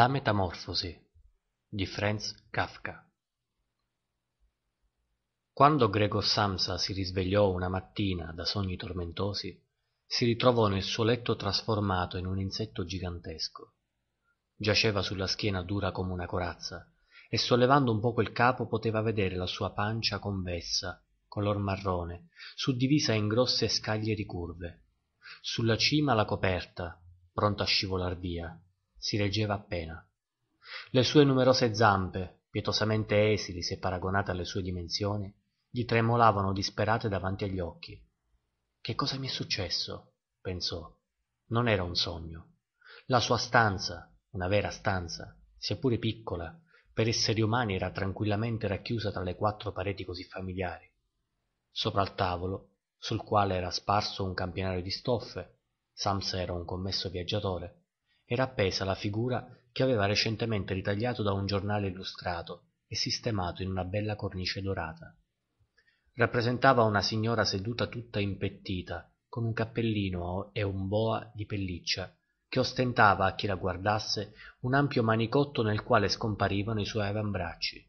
La metamorfosi di Franz Kafka Quando Gregor Samsa si risvegliò una mattina da sogni tormentosi, si ritrovò nel suo letto trasformato in un insetto gigantesco. Giaceva sulla schiena dura come una corazza e sollevando un poco il capo poteva vedere la sua pancia convessa, color marrone, suddivisa in grosse scaglie ricurve. Sulla cima la coperta, pronta a scivolar via si reggeva appena le sue numerose zampe pietosamente esili se paragonate alle sue dimensioni gli tremolavano disperate davanti agli occhi che cosa mi è successo pensò non era un sogno la sua stanza una vera stanza sia pure piccola per esseri umani era tranquillamente racchiusa tra le quattro pareti così familiari sopra al tavolo sul quale era sparso un campionario di stoffe sams era un commesso viaggiatore era appesa la figura che aveva recentemente ritagliato da un giornale illustrato e sistemato in una bella cornice dorata rappresentava una signora seduta tutta impettita con un cappellino e un boa di pelliccia che ostentava a chi la guardasse un ampio manicotto nel quale scomparivano i suoi avambracci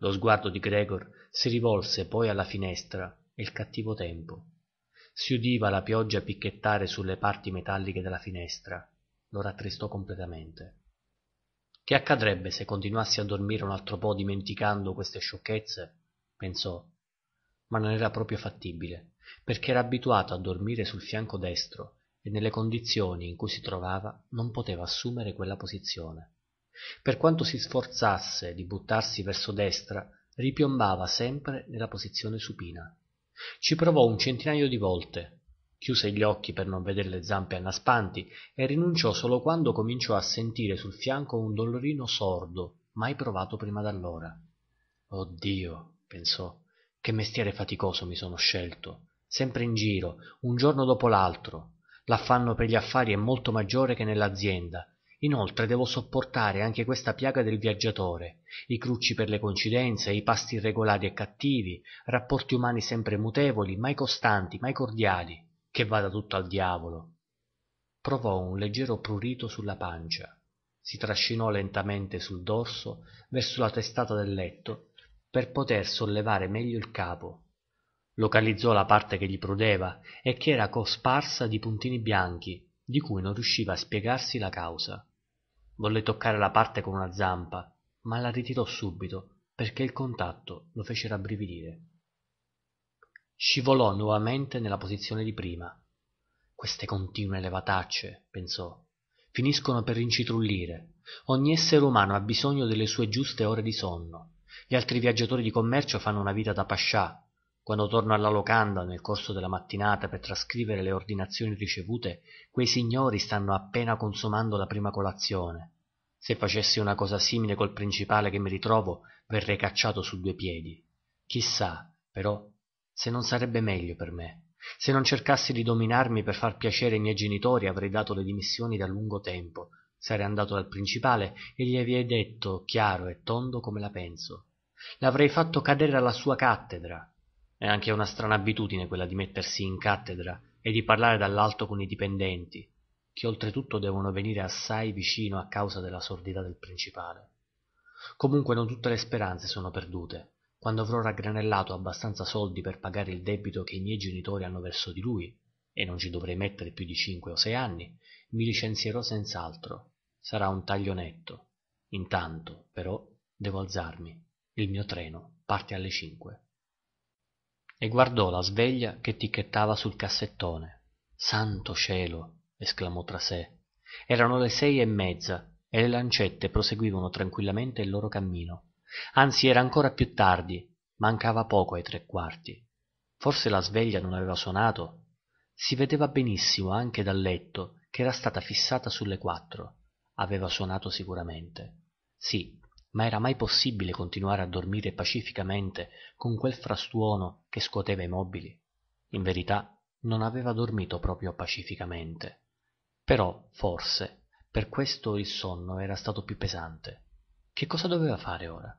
lo sguardo di gregor si rivolse poi alla finestra e il cattivo tempo si udiva la pioggia picchettare sulle parti metalliche della finestra lo rattristò completamente. Che accadrebbe se continuassi a dormire un altro po' dimenticando queste sciocchezze? pensò. Ma non era proprio fattibile, perché era abituato a dormire sul fianco destro e nelle condizioni in cui si trovava non poteva assumere quella posizione. Per quanto si sforzasse di buttarsi verso destra, ripiombava sempre nella posizione supina. Ci provò un centinaio di volte, chiuse gli occhi per non veder le zampe annaspanti e rinunciò solo quando cominciò a sentire sul fianco un dolorino sordo mai provato prima d'allora oh dio pensò che mestiere faticoso mi sono scelto sempre in giro un giorno dopo l'altro l'affanno per gli affari è molto maggiore che nell'azienda inoltre devo sopportare anche questa piaga del viaggiatore i crucci per le coincidenze i pasti irregolari e cattivi rapporti umani sempre mutevoli mai costanti mai cordiali che vada tutto al diavolo provò un leggero prurito sulla pancia si trascinò lentamente sul dorso verso la testata del letto per poter sollevare meglio il capo localizzò la parte che gli prudeva e che era cosparsa di puntini bianchi di cui non riusciva a spiegarsi la causa volle toccare la parte con una zampa ma la ritirò subito perché il contatto lo fece rabbrividire Scivolò nuovamente nella posizione di prima. Queste continue levatacce, pensò, finiscono per rincitrullire. Ogni essere umano ha bisogno delle sue giuste ore di sonno. Gli altri viaggiatori di commercio fanno una vita da pascià. Quando torno alla locanda nel corso della mattinata per trascrivere le ordinazioni ricevute, quei signori stanno appena consumando la prima colazione. Se facessi una cosa simile col principale che mi ritrovo, verrei cacciato su due piedi. Chissà, però, se non sarebbe meglio per me se non cercassi di dominarmi per far piacere ai miei genitori avrei dato le dimissioni da lungo tempo sarei andato dal principale e gli avrei detto chiaro e tondo come la penso l'avrei fatto cadere alla sua cattedra è anche una strana abitudine quella di mettersi in cattedra e di parlare dall'alto con i dipendenti che oltretutto devono venire assai vicino a causa della sordità del principale comunque non tutte le speranze sono perdute quando avrò raggranellato abbastanza soldi per pagare il debito che i miei genitori hanno verso di lui e non ci dovrei mettere più di cinque o sei anni mi licenzierò senz'altro sarà un taglio netto intanto però devo alzarmi il mio treno parte alle cinque e guardò la sveglia che ticchettava sul cassettone santo cielo esclamò tra sé erano le sei e mezza e le lancette proseguivano tranquillamente il loro cammino anzi era ancora più tardi mancava poco ai tre quarti forse la sveglia non aveva suonato si vedeva benissimo anche dal letto che era stata fissata sulle quattro aveva suonato sicuramente sì ma era mai possibile continuare a dormire pacificamente con quel frastuono che scuoteva i mobili in verità non aveva dormito proprio pacificamente però forse per questo il sonno era stato più pesante che cosa doveva fare ora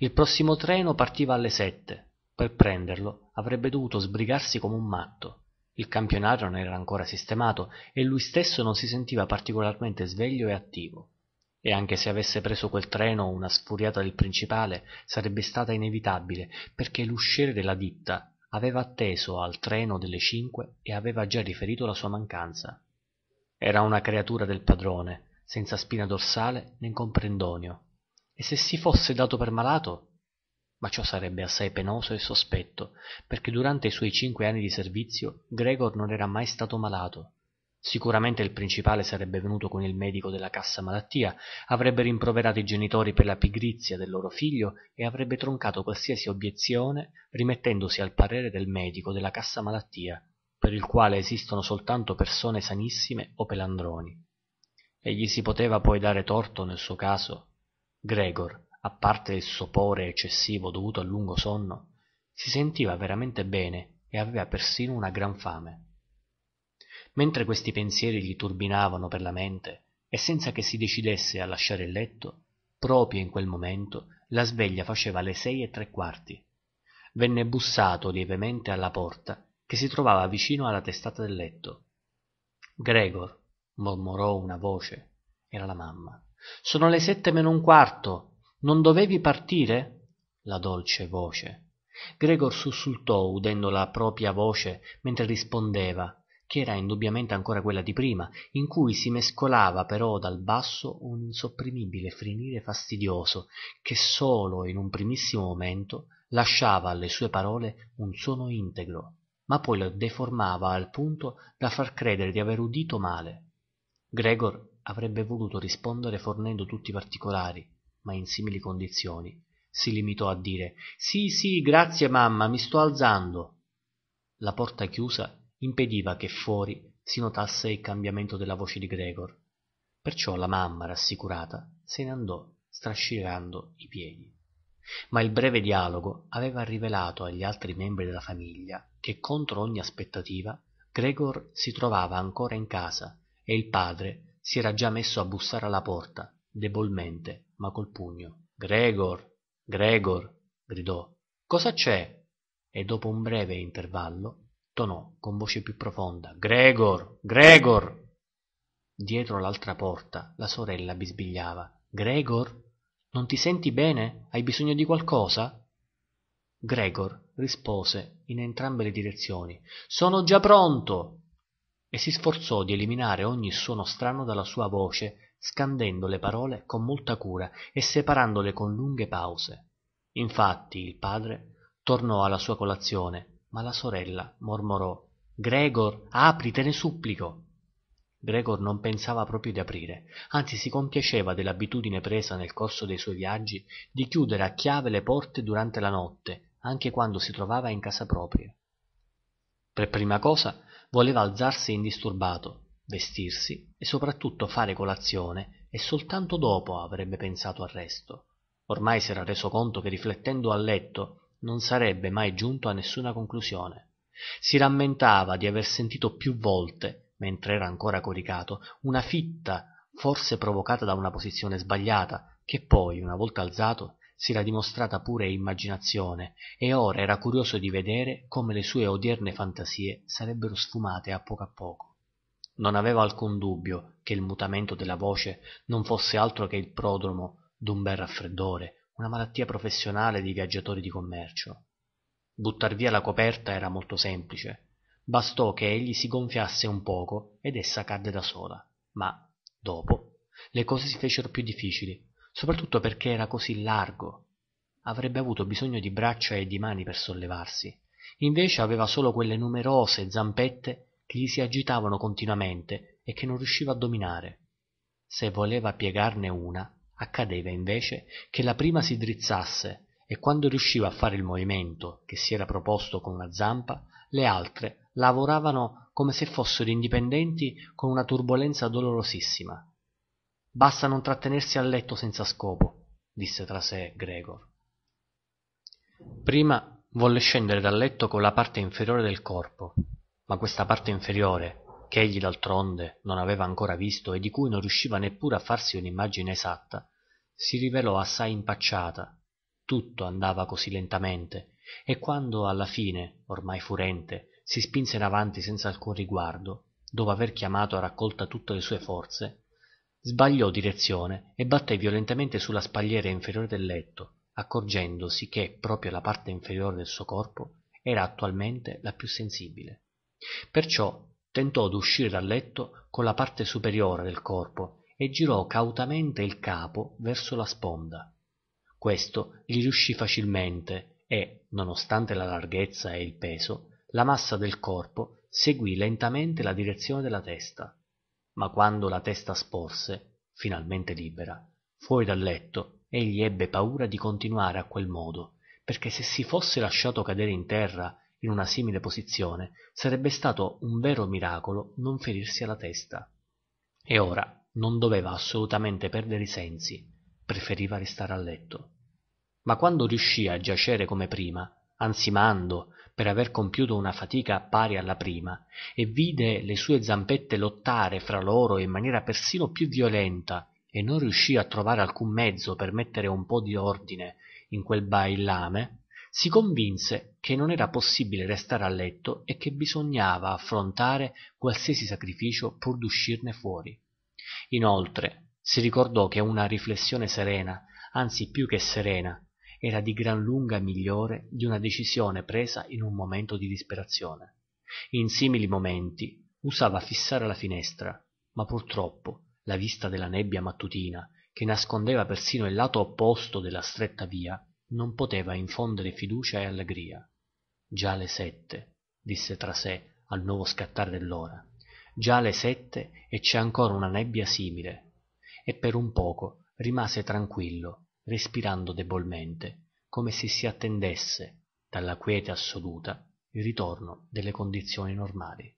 il prossimo treno partiva alle sette per prenderlo avrebbe dovuto sbrigarsi come un matto il campionato non era ancora sistemato e lui stesso non si sentiva particolarmente sveglio e attivo e anche se avesse preso quel treno una sfuriata del principale sarebbe stata inevitabile perché l'usciere della ditta aveva atteso al treno delle cinque e aveva già riferito la sua mancanza era una creatura del padrone senza spina dorsale né comprendonio e se si fosse dato per malato ma ciò sarebbe assai penoso e sospetto perché durante i suoi cinque anni di servizio gregor non era mai stato malato sicuramente il principale sarebbe venuto con il medico della cassa malattia avrebbe rimproverato i genitori per la pigrizia del loro figlio e avrebbe troncato qualsiasi obiezione rimettendosi al parere del medico della cassa malattia per il quale esistono soltanto persone sanissime o pelandroni e gli si poteva poi dare torto nel suo caso Gregor, a parte il sopore eccessivo dovuto al lungo sonno, si sentiva veramente bene e aveva persino una gran fame. Mentre questi pensieri gli turbinavano per la mente e senza che si decidesse a lasciare il letto, proprio in quel momento la sveglia faceva le sei e tre quarti. Venne bussato lievemente alla porta che si trovava vicino alla testata del letto. Gregor, mormorò una voce, era la mamma sono le sette meno un quarto non dovevi partire la dolce voce gregor sussultò udendo la propria voce mentre rispondeva che era indubbiamente ancora quella di prima in cui si mescolava però dal basso un insopprimibile frenire fastidioso che solo in un primissimo momento lasciava alle sue parole un suono integro ma poi lo deformava al punto da far credere di aver udito male gregor avrebbe voluto rispondere fornendo tutti i particolari ma in simili condizioni si limitò a dire sì sì grazie mamma mi sto alzando la porta chiusa impediva che fuori si notasse il cambiamento della voce di gregor perciò la mamma rassicurata se ne andò strascicando i piedi ma il breve dialogo aveva rivelato agli altri membri della famiglia che contro ogni aspettativa gregor si trovava ancora in casa e il padre si era già messo a bussare alla porta debolmente ma col pugno gregor gregor gridò cosa c'è e dopo un breve intervallo tonò con voce più profonda gregor gregor dietro l'altra porta la sorella bisbigliava gregor non ti senti bene hai bisogno di qualcosa gregor rispose in entrambe le direzioni sono già pronto e si sforzò di eliminare ogni suono strano dalla sua voce scandendo le parole con molta cura e separandole con lunghe pause infatti il padre tornò alla sua colazione ma la sorella mormorò gregor apri te ne supplico gregor non pensava proprio di aprire anzi si compiaceva dell'abitudine presa nel corso dei suoi viaggi di chiudere a chiave le porte durante la notte anche quando si trovava in casa propria per prima cosa voleva alzarsi indisturbato, vestirsi e soprattutto fare colazione e soltanto dopo avrebbe pensato al resto. Ormai s'era reso conto che riflettendo a letto non sarebbe mai giunto a nessuna conclusione. Si rammentava di aver sentito più volte, mentre era ancora coricato, una fitta, forse provocata da una posizione sbagliata, che poi, una volta alzato, si era dimostrata pure immaginazione e ora era curioso di vedere come le sue odierne fantasie sarebbero sfumate a poco a poco non aveva alcun dubbio che il mutamento della voce non fosse altro che il prodromo d'un bel raffreddore una malattia professionale di viaggiatori di commercio buttar via la coperta era molto semplice bastò che egli si gonfiasse un poco ed essa cadde da sola ma dopo le cose si fecero più difficili soprattutto perché era così largo. Avrebbe avuto bisogno di braccia e di mani per sollevarsi. Invece aveva solo quelle numerose zampette che gli si agitavano continuamente e che non riusciva a dominare. Se voleva piegarne una, accadeva invece che la prima si drizzasse e quando riusciva a fare il movimento che si era proposto con una zampa, le altre lavoravano come se fossero indipendenti con una turbolenza dolorosissima basta non trattenersi a letto senza scopo disse tra sé gregor prima volle scendere dal letto con la parte inferiore del corpo ma questa parte inferiore che egli d'altronde non aveva ancora visto e di cui non riusciva neppure a farsi un'immagine esatta si rivelò assai impacciata tutto andava così lentamente e quando alla fine ormai furente si spinse in avanti senza alcun riguardo dopo aver chiamato a raccolta tutte le sue forze sbagliò direzione e batté violentemente sulla spalliera inferiore del letto accorgendosi che proprio la parte inferiore del suo corpo era attualmente la più sensibile perciò tentò d'uscir dal letto con la parte superiore del corpo e girò cautamente il capo verso la sponda questo gli riuscì facilmente e nonostante la larghezza e il peso la massa del corpo seguì lentamente la direzione della testa ma quando la testa sporse finalmente libera fuori dal letto egli ebbe paura di continuare a quel modo perché se si fosse lasciato cadere in terra in una simile posizione sarebbe stato un vero miracolo non ferirsi alla testa e ora non doveva assolutamente perdere i sensi preferiva restare a letto ma quando riuscì a giacere come prima ansimando per aver compiuto una fatica pari alla prima e vide le sue zampette lottare fra loro in maniera persino più violenta e non riuscì a trovare alcun mezzo per mettere un po di ordine in quel baillame si convinse che non era possibile restare a letto e che bisognava affrontare qualsiasi sacrificio pur d'uscirne fuori inoltre si ricordò che una riflessione serena anzi più che serena era di gran lunga migliore di una decisione presa in un momento di disperazione in simili momenti usava fissare la finestra ma purtroppo la vista della nebbia mattutina che nascondeva persino il lato opposto della stretta via non poteva infondere fiducia e allegria già le sette disse tra sé al nuovo scattare dell'ora già le sette e c'è ancora una nebbia simile e per un poco rimase tranquillo respirando debolmente come se si attendesse dalla quiete assoluta il ritorno delle condizioni normali